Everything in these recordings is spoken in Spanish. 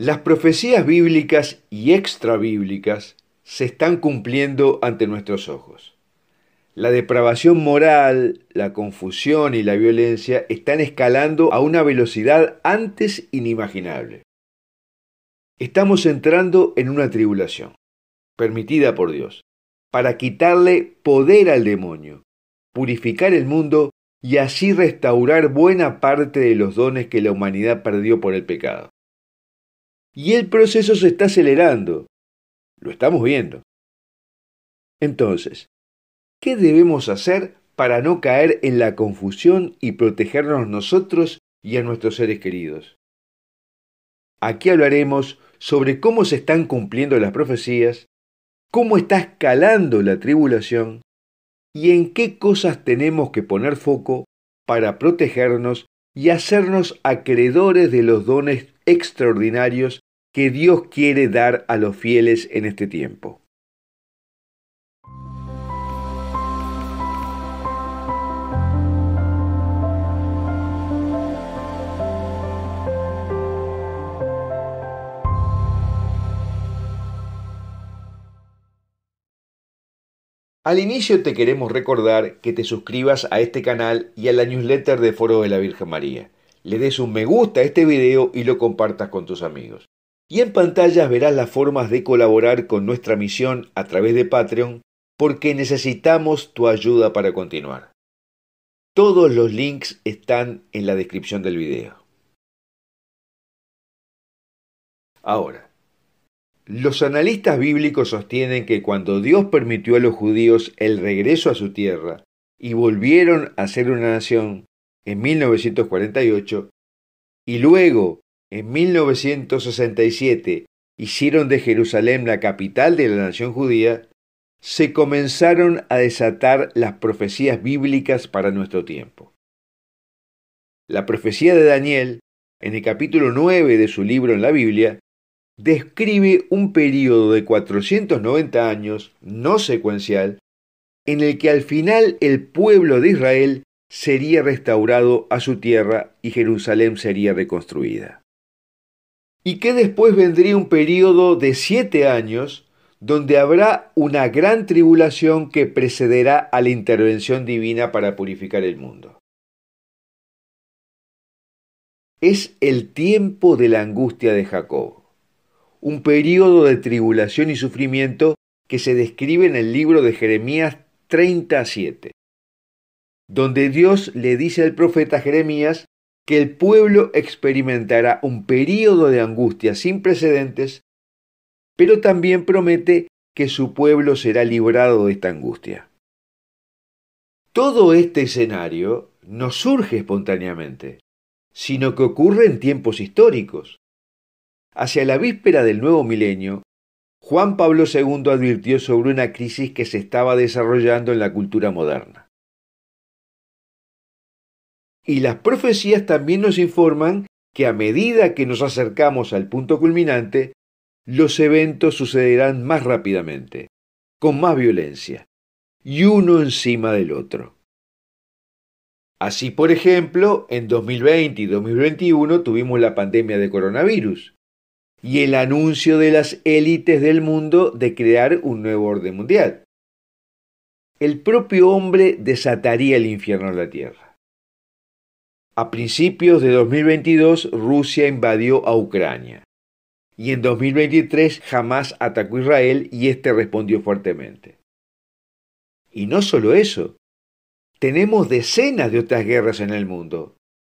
Las profecías bíblicas y extrabíblicas se están cumpliendo ante nuestros ojos. La depravación moral, la confusión y la violencia están escalando a una velocidad antes inimaginable. Estamos entrando en una tribulación, permitida por Dios, para quitarle poder al demonio, purificar el mundo y así restaurar buena parte de los dones que la humanidad perdió por el pecado. Y el proceso se está acelerando. Lo estamos viendo. Entonces, ¿qué debemos hacer para no caer en la confusión y protegernos nosotros y a nuestros seres queridos? Aquí hablaremos sobre cómo se están cumpliendo las profecías, cómo está escalando la tribulación y en qué cosas tenemos que poner foco para protegernos y hacernos acreedores de los dones extraordinarios que Dios quiere dar a los fieles en este tiempo. Al inicio te queremos recordar que te suscribas a este canal y a la newsletter de Foro de la Virgen María. Le des un me gusta a este video y lo compartas con tus amigos. Y en pantallas verás las formas de colaborar con nuestra misión a través de Patreon porque necesitamos tu ayuda para continuar. Todos los links están en la descripción del video. Ahora, los analistas bíblicos sostienen que cuando Dios permitió a los judíos el regreso a su tierra y volvieron a ser una nación en 1948, y luego en 1967 hicieron de Jerusalén la capital de la nación judía, se comenzaron a desatar las profecías bíblicas para nuestro tiempo. La profecía de Daniel, en el capítulo 9 de su libro en la Biblia, describe un periodo de 490 años no secuencial en el que al final el pueblo de Israel sería restaurado a su tierra y Jerusalén sería reconstruida y que después vendría un periodo de siete años donde habrá una gran tribulación que precederá a la intervención divina para purificar el mundo. Es el tiempo de la angustia de Jacob, un periodo de tribulación y sufrimiento que se describe en el libro de Jeremías 37, donde Dios le dice al profeta Jeremías que el pueblo experimentará un período de angustia sin precedentes, pero también promete que su pueblo será librado de esta angustia. Todo este escenario no surge espontáneamente, sino que ocurre en tiempos históricos. Hacia la víspera del nuevo milenio, Juan Pablo II advirtió sobre una crisis que se estaba desarrollando en la cultura moderna. Y las profecías también nos informan que a medida que nos acercamos al punto culminante, los eventos sucederán más rápidamente, con más violencia, y uno encima del otro. Así, por ejemplo, en 2020 y 2021 tuvimos la pandemia de coronavirus y el anuncio de las élites del mundo de crear un nuevo orden mundial. El propio hombre desataría el infierno en la tierra. A principios de 2022 Rusia invadió a Ucrania y en 2023 jamás atacó Israel y este respondió fuertemente. Y no solo eso, tenemos decenas de otras guerras en el mundo,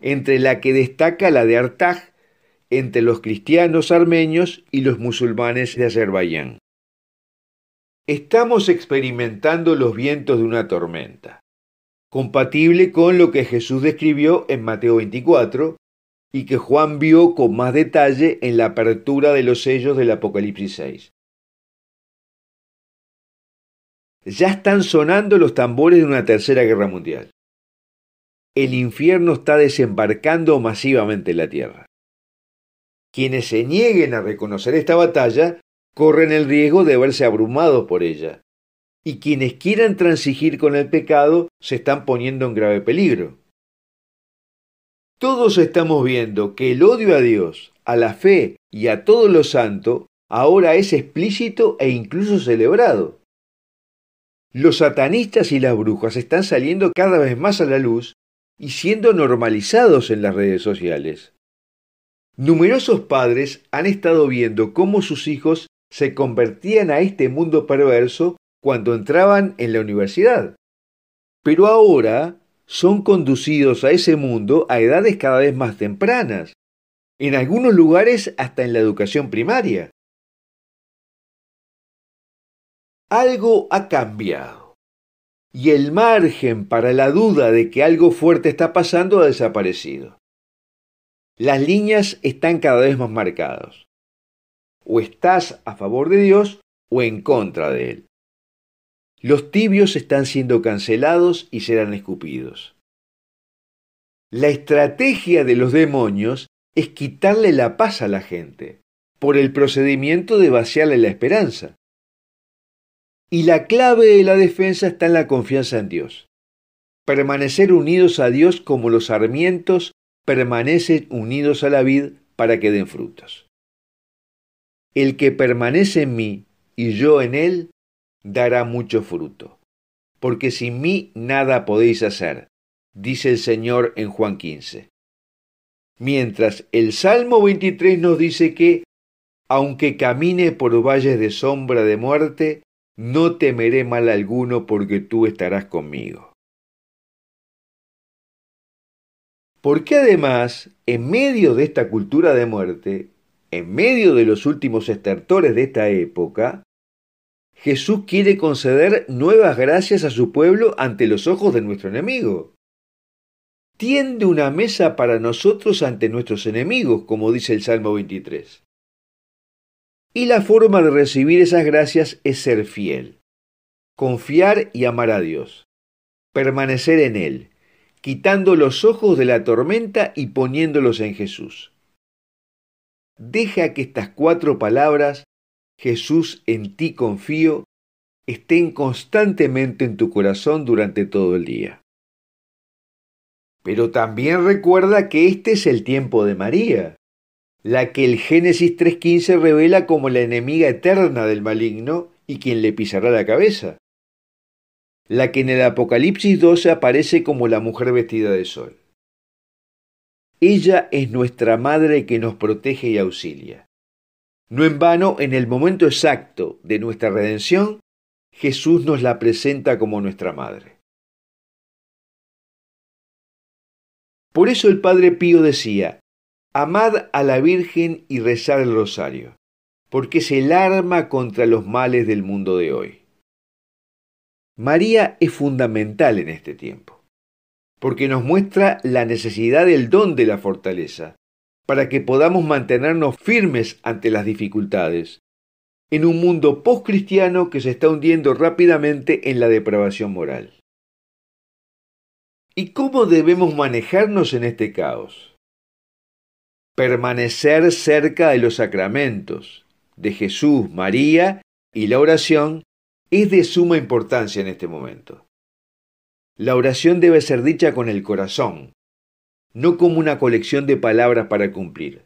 entre la que destaca la de Artaj entre los cristianos armenios y los musulmanes de Azerbaiyán. Estamos experimentando los vientos de una tormenta compatible con lo que Jesús describió en Mateo 24 y que Juan vio con más detalle en la apertura de los sellos del Apocalipsis 6. Ya están sonando los tambores de una tercera guerra mundial. El infierno está desembarcando masivamente en la tierra. Quienes se nieguen a reconocer esta batalla corren el riesgo de verse abrumados por ella, y quienes quieran transigir con el pecado se están poniendo en grave peligro. Todos estamos viendo que el odio a Dios, a la fe y a todo lo santo ahora es explícito e incluso celebrado. Los satanistas y las brujas están saliendo cada vez más a la luz y siendo normalizados en las redes sociales. Numerosos padres han estado viendo cómo sus hijos se convertían a este mundo perverso cuando entraban en la universidad. Pero ahora son conducidos a ese mundo a edades cada vez más tempranas, en algunos lugares hasta en la educación primaria. Algo ha cambiado, y el margen para la duda de que algo fuerte está pasando ha desaparecido. Las líneas están cada vez más marcadas. O estás a favor de Dios o en contra de Él. Los tibios están siendo cancelados y serán escupidos. La estrategia de los demonios es quitarle la paz a la gente, por el procedimiento de vaciarle la esperanza. Y la clave de la defensa está en la confianza en Dios. Permanecer unidos a Dios como los sarmientos permanecen unidos a la vid para que den frutos. El que permanece en mí y yo en él, dará mucho fruto. Porque sin mí nada podéis hacer, dice el Señor en Juan 15. Mientras el Salmo 23 nos dice que, aunque camine por valles de sombra de muerte, no temeré mal alguno porque tú estarás conmigo. Porque además, en medio de esta cultura de muerte, en medio de los últimos estertores de esta época, Jesús quiere conceder nuevas gracias a su pueblo ante los ojos de nuestro enemigo. Tiende una mesa para nosotros ante nuestros enemigos, como dice el Salmo 23. Y la forma de recibir esas gracias es ser fiel, confiar y amar a Dios, permanecer en Él, quitando los ojos de la tormenta y poniéndolos en Jesús. Deja que estas cuatro palabras Jesús en ti confío, estén constantemente en tu corazón durante todo el día. Pero también recuerda que este es el tiempo de María, la que el Génesis 3.15 revela como la enemiga eterna del maligno y quien le pisará la cabeza, la que en el Apocalipsis 12 aparece como la mujer vestida de sol. Ella es nuestra madre que nos protege y auxilia. No en vano, en el momento exacto de nuestra redención, Jesús nos la presenta como nuestra madre. Por eso el Padre Pío decía, amad a la Virgen y rezad el rosario, porque es el arma contra los males del mundo de hoy. María es fundamental en este tiempo, porque nos muestra la necesidad del don de la fortaleza, para que podamos mantenernos firmes ante las dificultades, en un mundo post-cristiano que se está hundiendo rápidamente en la depravación moral. ¿Y cómo debemos manejarnos en este caos? Permanecer cerca de los sacramentos, de Jesús, María y la oración es de suma importancia en este momento. La oración debe ser dicha con el corazón, no como una colección de palabras para cumplir.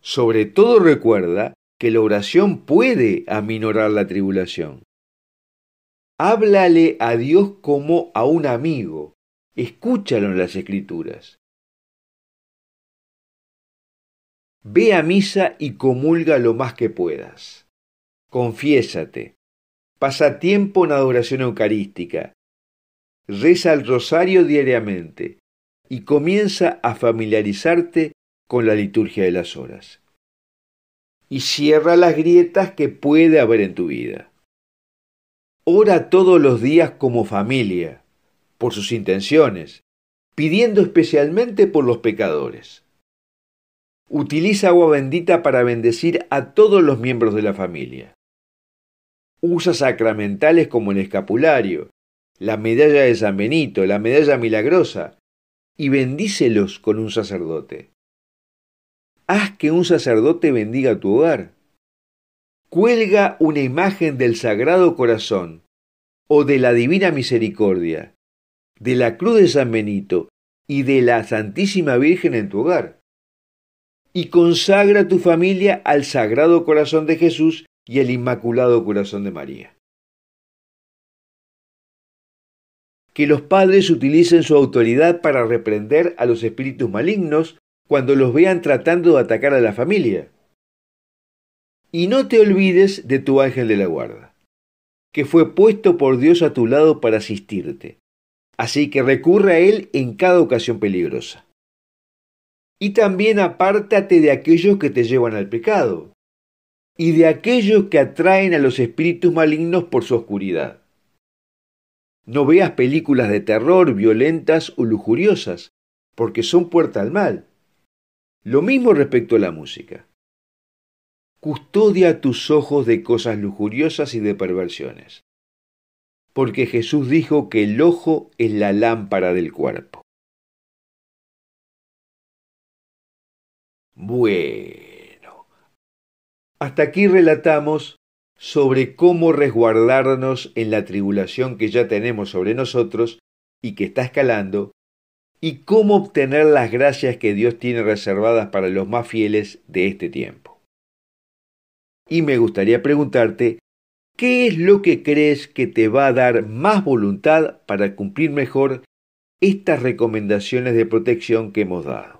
Sobre todo recuerda que la oración puede aminorar la tribulación. Háblale a Dios como a un amigo. Escúchalo en las escrituras. Ve a misa y comulga lo más que puedas. Confiésate. Pasa tiempo en adoración eucarística. Reza el rosario diariamente y comienza a familiarizarte con la liturgia de las horas. Y cierra las grietas que puede haber en tu vida. Ora todos los días como familia, por sus intenciones, pidiendo especialmente por los pecadores. Utiliza agua bendita para bendecir a todos los miembros de la familia. Usa sacramentales como el escapulario, la medalla de San Benito, la medalla milagrosa, y bendícelos con un sacerdote. Haz que un sacerdote bendiga tu hogar. Cuelga una imagen del Sagrado Corazón o de la Divina Misericordia, de la Cruz de San Benito y de la Santísima Virgen en tu hogar. Y consagra tu familia al Sagrado Corazón de Jesús y al Inmaculado Corazón de María. que los padres utilicen su autoridad para reprender a los espíritus malignos cuando los vean tratando de atacar a la familia. Y no te olvides de tu ángel de la guarda, que fue puesto por Dios a tu lado para asistirte, así que recurre a él en cada ocasión peligrosa. Y también apártate de aquellos que te llevan al pecado, y de aquellos que atraen a los espíritus malignos por su oscuridad. No veas películas de terror violentas o lujuriosas, porque son puerta al mal. Lo mismo respecto a la música. Custodia tus ojos de cosas lujuriosas y de perversiones, porque Jesús dijo que el ojo es la lámpara del cuerpo. Bueno, hasta aquí relatamos sobre cómo resguardarnos en la tribulación que ya tenemos sobre nosotros y que está escalando, y cómo obtener las gracias que Dios tiene reservadas para los más fieles de este tiempo. Y me gustaría preguntarte, ¿qué es lo que crees que te va a dar más voluntad para cumplir mejor estas recomendaciones de protección que hemos dado?